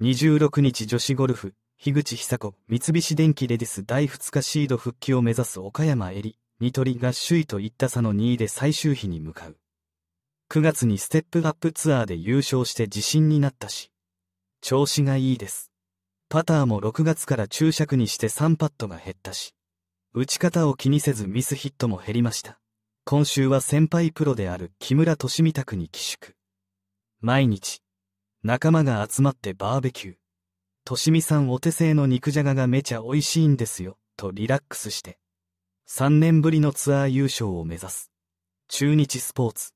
26日女子ゴルフ、樋口久子、三菱電機レディス第2日シード復帰を目指す岡山襟、ニトリが首位といった差の2位で最終日に向かう。9月にステップアップツアーで優勝して自信になったし、調子がいいです。パターも6月から注釈にして3パットが減ったし、打ち方を気にせずミスヒットも減りました。今週は先輩プロである木村俊美宅に寄宿。毎日、仲間が集まってバーベキュー。としみさんお手製の肉じゃががめちゃ美味しいんですよ、とリラックスして。3年ぶりのツアー優勝を目指す。中日スポーツ。